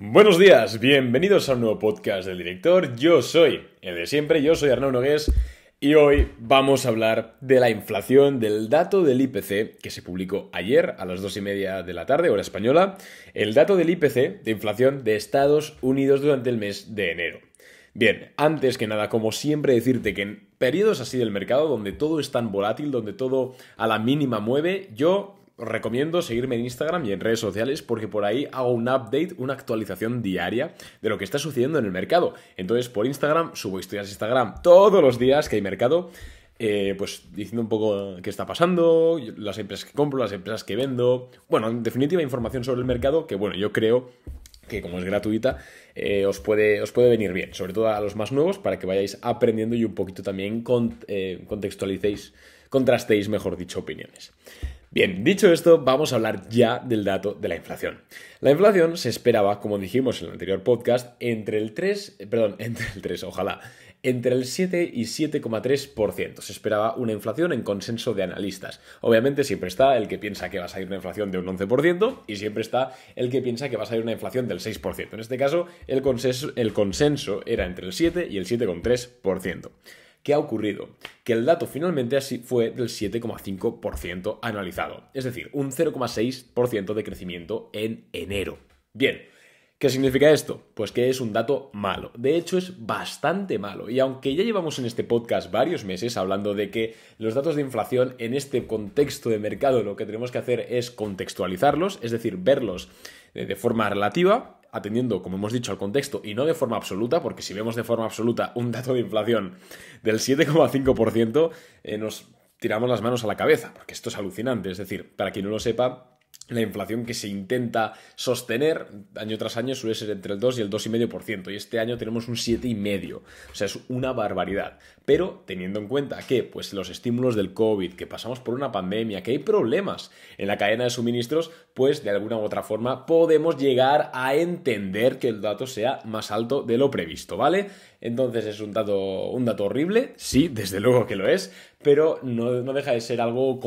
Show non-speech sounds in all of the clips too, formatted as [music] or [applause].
Buenos días, bienvenidos a un nuevo podcast del director. Yo soy el de siempre, yo soy Arnaud Nogués y hoy vamos a hablar de la inflación, del dato del IPC que se publicó ayer a las dos y media de la tarde, hora española, el dato del IPC de inflación de Estados Unidos durante el mes de enero. Bien, antes que nada, como siempre, decirte que en periodos así del mercado, donde todo es tan volátil, donde todo a la mínima mueve, yo os recomiendo seguirme en Instagram y en redes sociales porque por ahí hago un update, una actualización diaria de lo que está sucediendo en el mercado. Entonces, por Instagram subo historias de Instagram todos los días que hay mercado. Eh, pues diciendo un poco qué está pasando, las empresas que compro, las empresas que vendo. Bueno, en definitiva, información sobre el mercado que, bueno, yo creo que como es gratuita, eh, os, puede, os puede venir bien, sobre todo a los más nuevos, para que vayáis aprendiendo y un poquito también eh, contextualicéis, contrastéis, mejor dicho, opiniones. Bien, dicho esto, vamos a hablar ya del dato de la inflación. La inflación se esperaba, como dijimos en el anterior podcast, entre el 3, perdón, [laughs] entre el 3, ojalá, entre el 7 y 7,3%. Se esperaba una inflación en consenso de analistas. Obviamente siempre está el que piensa que va a salir una inflación de un 11% y siempre está el que piensa que va a salir una inflación del 6%. En este caso, el consenso, el consenso era entre el 7 y el 7,3%. ¿Qué ha ocurrido? Que el dato finalmente así fue del 7,5% analizado, es decir, un 0,6% de crecimiento en enero. Bien, ¿Qué significa esto? Pues que es un dato malo. De hecho, es bastante malo. Y aunque ya llevamos en este podcast varios meses hablando de que los datos de inflación en este contexto de mercado lo que tenemos que hacer es contextualizarlos, es decir, verlos de forma relativa, atendiendo, como hemos dicho, al contexto y no de forma absoluta, porque si vemos de forma absoluta un dato de inflación del 7,5%, eh, nos tiramos las manos a la cabeza, porque esto es alucinante. Es decir, para quien no lo sepa, la inflación que se intenta sostener año tras año suele ser entre el 2 y el 2,5% y este año tenemos un 7,5%. O sea, es una barbaridad. Pero teniendo en cuenta que pues, los estímulos del COVID, que pasamos por una pandemia, que hay problemas en la cadena de suministros, pues de alguna u otra forma podemos llegar a entender que el dato sea más alto de lo previsto, ¿vale? Entonces es un dato, un dato horrible, sí, desde luego que lo es, pero no, deja de ser algo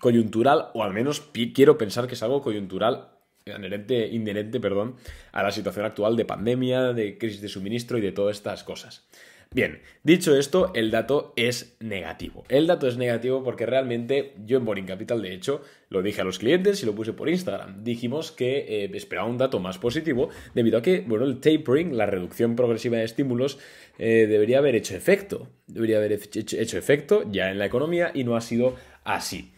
coyuntural, o al menos quiero pensar que es algo coyuntural inherente, inherente perdón, a la situación actual de pandemia, de crisis de suministro y de todas estas cosas. Bien, dicho esto, el dato es negativo. El dato es negativo porque realmente yo en Boring Capital, de hecho, lo dije a los clientes y lo puse por Instagram. Dijimos que eh, esperaba un dato más positivo debido a que, bueno, el tapering, la reducción progresiva de estímulos, eh, debería haber hecho efecto. Debería haber hecho efecto ya en la economía y no ha sido así.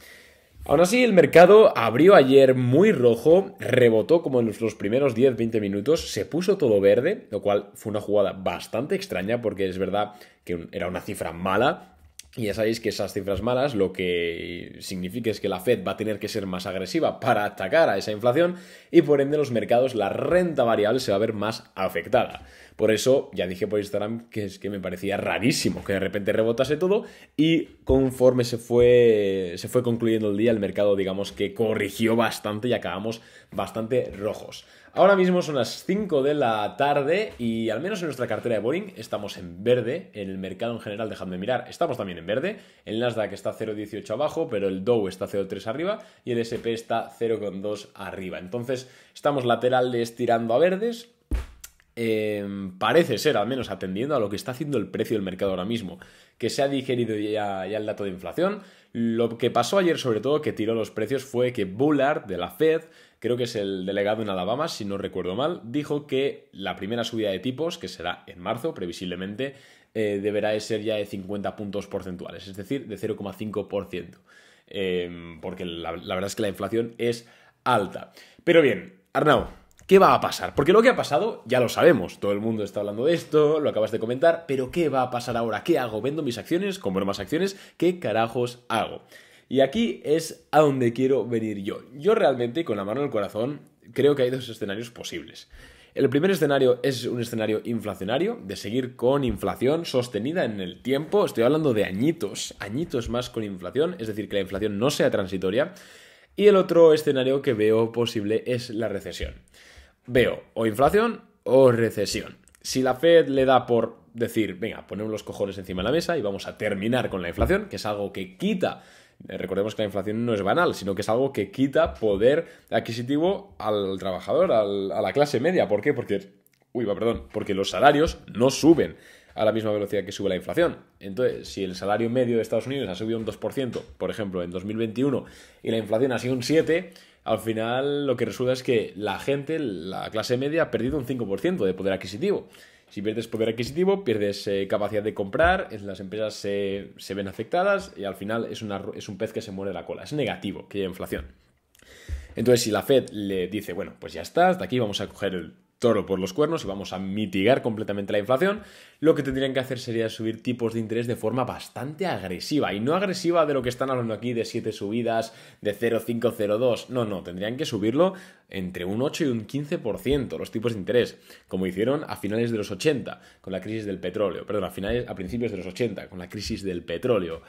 Aún así, el mercado abrió ayer muy rojo, rebotó como en los, primeros 10-20 minutos, se puso todo verde, lo cual fue una jugada bastante extraña porque es verdad que era una cifra mala, y ya sabéis que esas cifras malas lo que significa es que la Fed va a tener que ser más agresiva para atacar a esa inflación y por ende los mercados, la renta variable se va a ver más afectada. Por eso ya dije por Instagram que es que me parecía rarísimo que de repente rebotase todo y conforme se fue concluyendo el día el mercado digamos que corrigió bastante y acabamos bastante rojos. Ahora mismo son las 5 de la tarde y al menos en nuestra cartera de Boring estamos en verde, en el mercado en general, dejadme mirar, estamos también en verde, el Nasdaq está 0,18 abajo, pero el Dow está 0,3 arriba y el SP está 0,2 arriba. Entonces estamos laterales tirando a verdes, eh, parece ser, al menos atendiendo a lo que está haciendo el precio del mercado ahora mismo, que se ha digerido ya el dato de inflación, lo que pasó ayer, sobre todo, que tiró los precios fue que Bullard de la Fed, creo que es el delegado en Alabama, si no recuerdo mal, dijo que la primera subida de tipos, que será en marzo, previsiblemente, eh, deberá ser ya de 50 puntos porcentuales, es decir, de 0,5%. Eh, porque la, la verdad es que la inflación es alta. Pero bien, Arnau, ¿Qué va a pasar? Porque lo que ha pasado ya lo sabemos, todo el mundo está hablando de esto, lo acabas de comentar, pero ¿qué va a pasar ahora? ¿Qué hago? ¿Vendo mis acciones? ¿Compro más acciones? ¿Qué carajos hago? Y aquí es a donde quiero venir yo. Yo realmente, con la mano en el corazón, creo que hay dos escenarios posibles. El primer escenario es un escenario inflacionario, de seguir con inflación sostenida en el tiempo. Estoy hablando de añitos, añitos más con inflación, es decir, que la inflación no sea transitoria. Y el otro escenario que veo posible es la recesión veo o inflación o recesión. Si la Fed le da por decir, venga, ponemos los cojones encima de la mesa y vamos a terminar con la inflación, que es algo que quita eh, Recordemos que la inflación no es banal, sino que es algo que quita poder adquisitivo al trabajador, a la clase media. ¿Por qué? Porque, uy, perdón, porque los salarios no suben a la misma velocidad que sube la inflación. Entonces, si el salario medio de Estados Unidos ha subido un 2%, por ejemplo, en 2021, y la inflación ha sido un 7%, al final lo que resulta es que la gente, la clase media, ha perdido un 5% de poder adquisitivo. Si pierdes poder adquisitivo, pierdes eh, capacidad de comprar, las empresas se, ven afectadas y al final es, es un pez que se muere la cola. Es negativo que haya inflación. Entonces, si la Fed le dice, bueno, pues ya está, hasta aquí vamos a coger el toro por los cuernos y vamos a mitigar completamente la inflación, lo que tendrían que hacer sería subir tipos de interés de forma bastante agresiva. Y no agresiva de lo que están hablando aquí de 7 subidas, de 0,502. No, no, tendrían que subirlo entre un 8 y un 15% los tipos de interés, como hicieron a finales de los 80 con la crisis del petróleo. Perdón, a, finales, a principios de los 80 con la crisis del petróleo.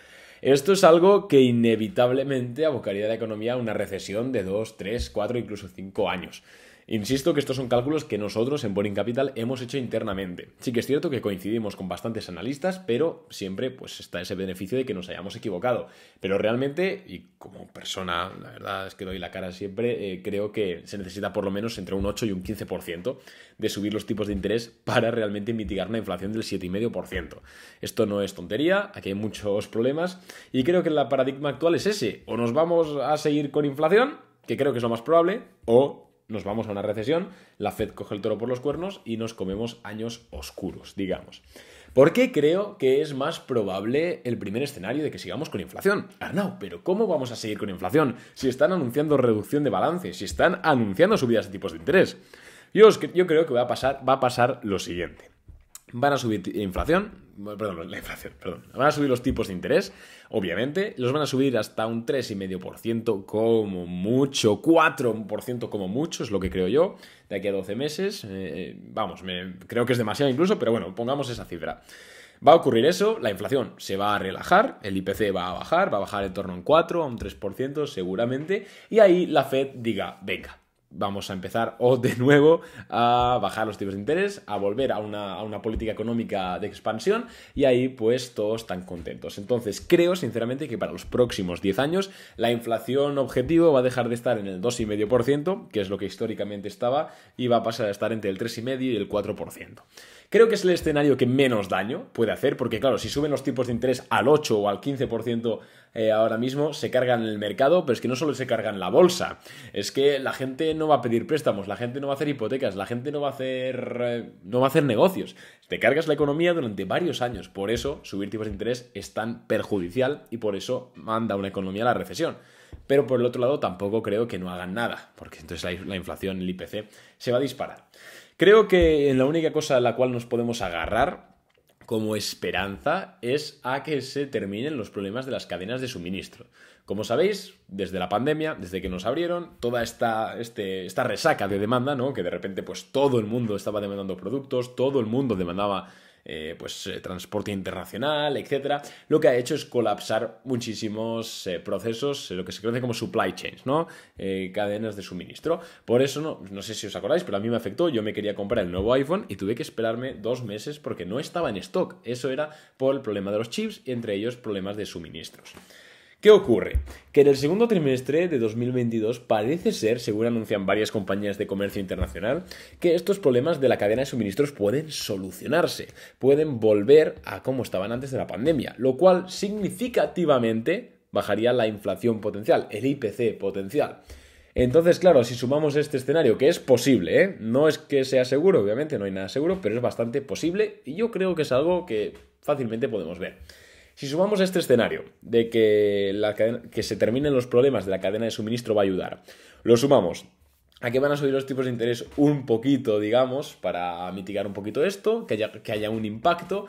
Esto es algo que inevitablemente abocaría a la economía a una recesión de 2, 3, 4, incluso 5 años. Insisto que estos son cálculos que nosotros en Boring Capital hemos hecho internamente. Sí que es cierto que coincidimos con bastantes analistas, pero siempre pues está ese beneficio de que nos hayamos equivocado. Pero realmente, y como persona, la verdad es que doy la cara siempre, eh, creo que se necesita por lo menos entre un 8 y un 15% de subir los tipos de interés para realmente mitigar la inflación del 7,5%. Esto no es tontería, aquí hay muchos problemas y creo que el paradigma actual es ese. O nos vamos a seguir con inflación, que creo que es lo más probable, o nos vamos a una recesión, la Fed coge el toro por los cuernos y nos comemos años oscuros, digamos. ¿Por qué creo que es más probable el primer escenario de que sigamos con inflación? no, pero ¿cómo vamos a seguir con inflación si están anunciando reducción de balance, si están anunciando subidas de tipos de interés? Yo, creo que va a pasar lo siguiente. Van a subir inflación, perdón, la inflación, perdón. Van a subir los tipos de interés, obviamente. Los van a subir hasta un 3,5% como mucho, 4% como mucho, es lo que creo yo, de aquí a 12 meses. Eh, eh, vamos, me, creo que es demasiado incluso, pero bueno, pongamos esa cifra. Va a ocurrir eso, la inflación se va a relajar, el IPC va a bajar, va a bajar en torno a un 4, a un 3% seguramente, y ahí la Fed diga, venga, vamos a empezar o de nuevo a bajar los tipos de interés, a volver a una, a una, política económica de expansión y ahí pues todos están contentos. Entonces creo sinceramente que para los próximos 10 años la inflación objetivo va a dejar de estar en el 2,5%, que es lo que históricamente estaba, y va a pasar a estar entre el 3,5% y el 4%. Creo que es el escenario que menos daño puede hacer, porque claro, si suben los tipos de interés al 8 o al 15%, eh, ahora mismo se cargan en el mercado, pero es que no solo se cargan la bolsa, es que la gente no va a pedir préstamos, la gente no va a hacer hipotecas, la gente no va a hacer, eh, no va a hacer negocios. Te cargas la economía durante varios años, por eso subir tipos de interés es tan perjudicial y por eso manda una economía a la recesión. Pero por el otro lado tampoco creo que no hagan nada, porque entonces la, la inflación, el IPC, se va a disparar. Creo que la única cosa a la cual nos podemos agarrar como esperanza es a que se terminen los problemas de las cadenas de suministro. Como sabéis, desde la pandemia, desde que nos abrieron, toda esta, este, esta resaca de demanda, ¿no? que de repente pues, todo el mundo estaba demandando productos, todo el mundo demandaba eh, pues, eh, transporte internacional, etcétera, lo que ha hecho es colapsar muchísimos eh, procesos, lo que se conoce como supply chains, ¿no? cadenas de suministro. Por eso, no, no sé si os acordáis, pero a mí me afectó. Yo me quería comprar el nuevo iPhone y tuve que esperarme dos meses porque no estaba en stock. Eso era por el problema de los chips y entre ellos problemas de suministros. ¿Qué ocurre? Que en el segundo trimestre de 2022 parece ser, según anuncian varias compañías de comercio internacional, que estos problemas de la cadena de suministros pueden solucionarse, pueden volver a como estaban antes de la pandemia, lo cual significativamente bajaría la inflación potencial, el IPC potencial. Entonces, claro, si sumamos este escenario, que es posible, ¿eh? no es que sea seguro, obviamente, no hay nada seguro, pero es bastante posible y yo creo que es algo que fácilmente podemos ver. Si sumamos este escenario de que, la que se terminen los problemas de la cadena de suministro va a ayudar, lo sumamos a que van a subir los tipos de interés un poquito, digamos, para mitigar un poquito esto, que haya, un impacto,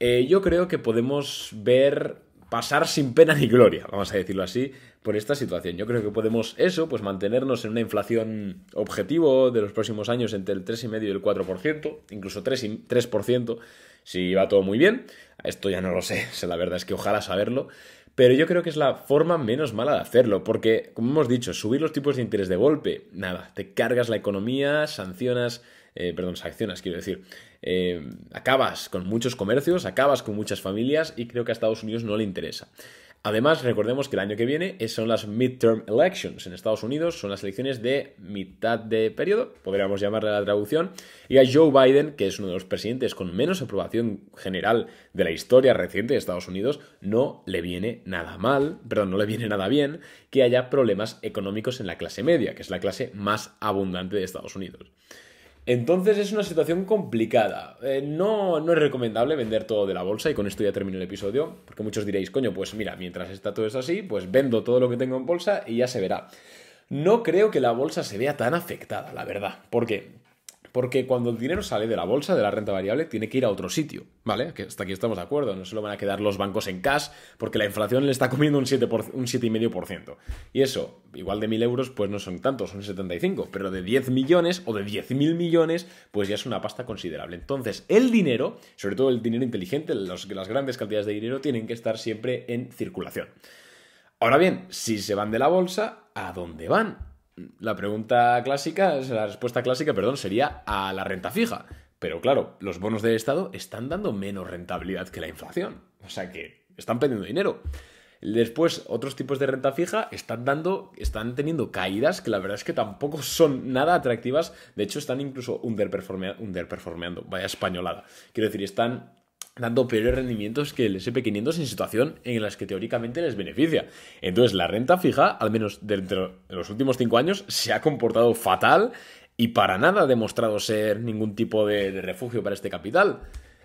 eh, yo creo que podemos ver pasar sin pena ni gloria, vamos a decirlo así, por esta situación. Yo creo que podemos eso, pues mantenernos en una inflación objetivo de los próximos años entre el 3,5 y el 4%, incluso 3%, 3% si va todo muy bien, esto ya no lo sé, [laughs] la verdad es que ojalá saberlo, pero yo creo que es la forma menos mala de hacerlo, porque, como hemos dicho, subir los tipos de interés de golpe, nada, te cargas la economía, sancionas, eh, perdón, sancionas, quiero decir, eh, acabas con muchos comercios, acabas con muchas familias y creo que a Estados Unidos no le interesa. Además, recordemos que el año que viene son las midterm elections en Estados Unidos, son las elecciones de mitad de periodo, podríamos llamarle la traducción, y a Joe Biden, que es uno de los presidentes con menos aprobación general de la historia reciente de Estados Unidos, no le viene nada mal, perdón, no le viene nada bien que haya problemas económicos en la clase media, que es la clase más abundante de Estados Unidos. Entonces es una situación complicada. Eh, no, no es recomendable vender todo de la bolsa y con esto ya termino el episodio, porque muchos diréis, coño, pues mira, mientras está todo eso así, pues vendo todo lo que tengo en bolsa y ya se verá. No creo que la bolsa se vea tan afectada, la verdad. porque. qué? Porque cuando el dinero sale de la bolsa, de la renta variable, tiene que ir a otro sitio, ¿vale? hasta aquí estamos de acuerdo, no se lo van a quedar los bancos en cash porque la inflación le está comiendo un 7,5%. Un y eso, igual de 1.000 euros, pues no son tantos, son 75, pero de 10 millones o de 10.000 millones, pues ya es una pasta considerable. Entonces, el dinero, sobre todo el dinero inteligente, las grandes cantidades de dinero, tienen que estar siempre en circulación. Ahora bien, si se van de la bolsa, ¿a dónde van? La pregunta clásica, la respuesta clásica, perdón, sería a la renta fija. Pero claro, los bonos del Estado están dando menos rentabilidad que la inflación. O sea que están perdiendo dinero. Después, otros tipos de renta fija están dando, están teniendo caídas que la verdad es que tampoco son nada atractivas. De hecho, están incluso underperformeando. Vaya españolada. Quiero decir, están dando peores rendimientos que el SP500 en situación en las que teóricamente les beneficia. Entonces la renta fija, al menos dentro de los últimos cinco años, se ha comportado fatal y para nada ha demostrado ser ningún tipo de refugio para este capital.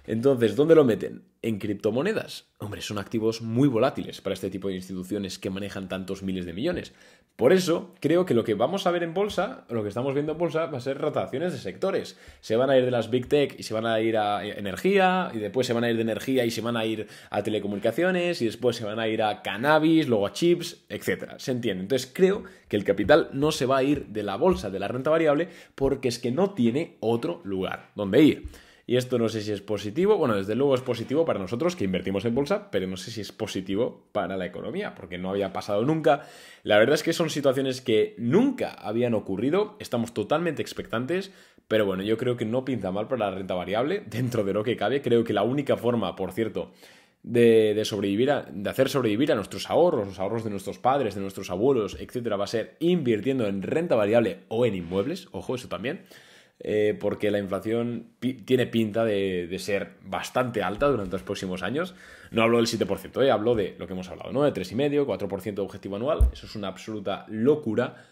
Entonces, ¿dónde lo meten? En criptomonedas. Hombre, son activos muy volátiles para este tipo de instituciones que manejan tantos miles de millones. Por eso, creo que lo que vamos a ver en bolsa, lo que estamos viendo en bolsa, va a ser rotaciones de sectores. Se van a ir de las big tech y se van a ir a eh, energía, y después se van a ir de energía y se van a ir a telecomunicaciones, y después se van a ir a cannabis, luego a chips, etc. ¿Se entiende? Entonces, creo que el capital no se va a ir de la bolsa, de la renta variable, porque es que no tiene otro lugar donde ir. Y esto no sé si es positivo, bueno, desde luego es positivo para nosotros que invertimos en bolsa, pero no sé si es positivo para la economía, porque no había pasado nunca. La verdad es que son situaciones que nunca habían ocurrido, estamos totalmente expectantes, pero bueno, yo creo que no pinta mal para la renta variable, [laughs] dentro de lo que cabe. Creo que la única forma, por cierto, de, de, sobrevivir a, de hacer sobrevivir a nuestros ahorros, los ahorros de nuestros padres, de nuestros abuelos, etcétera, va a ser invirtiendo en renta variable o en inmuebles, ojo, eso también. Eh, porque la inflación tiene pinta de, ser bastante alta durante los próximos años. No hablo del 7%, eh, hablo de lo que hemos hablado, ¿no? De 3,5, 4% de objetivo anual. Eso es una absoluta locura.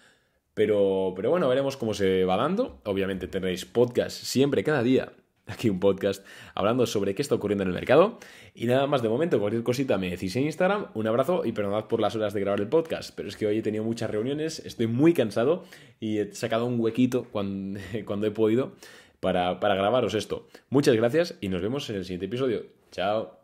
Pero, pero bueno, veremos cómo se va dando. Obviamente tendréis podcast siempre, cada día, aquí un podcast hablando sobre qué está ocurriendo en el mercado. Y nada más de momento, cualquier cosita me decís en Instagram. Un abrazo y perdonad por las horas de grabar el podcast, pero es que hoy he tenido muchas reuniones, estoy muy cansado y he sacado un huequito [laughs] cuando, he podido para grabaros esto. Muchas gracias y nos vemos en el siguiente episodio. Chao.